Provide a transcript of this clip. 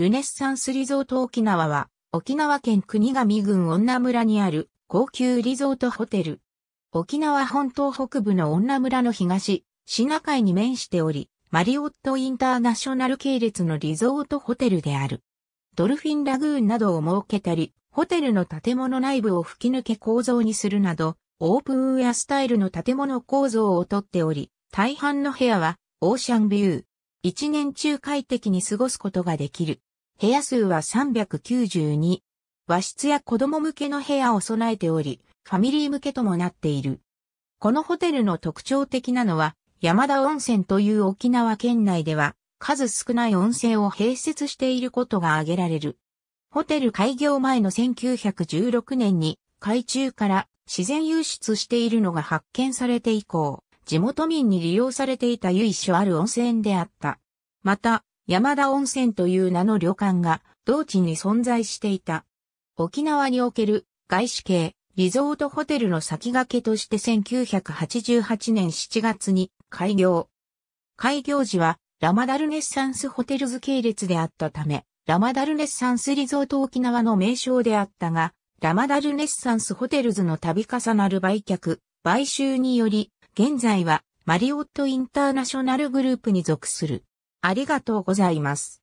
ルネッサンスリゾート沖縄は、沖縄県国頭郡女村にある高級リゾートホテル。沖縄本島北部の女村の東、シナ海に面しており、マリオットインターナショナル系列のリゾートホテルである。ドルフィンラグーンなどを設けたり、ホテルの建物内部を吹き抜け構造にするなど、オープンウェアスタイルの建物構造をとっており、大半の部屋はオーシャンビュー。一年中快適に過ごすことができる。部屋数は392。和室や子供向けの部屋を備えており、ファミリー向けともなっている。このホテルの特徴的なのは、山田温泉という沖縄県内では、数少ない温泉を併設していることが挙げられる。ホテル開業前の1916年に、海中から自然輸出しているのが発見されて以降、地元民に利用されていた由緒ある温泉であった。また、山田温泉という名の旅館が同地に存在していた。沖縄における外資系リゾートホテルの先駆けとして1988年7月に開業。開業時はラマダルネッサンスホテルズ系列であったため、ラマダルネッサンスリゾート沖縄の名称であったが、ラマダルネッサンスホテルズの度重なる売却、買収により、現在はマリオットインターナショナルグループに属する。ありがとうございます。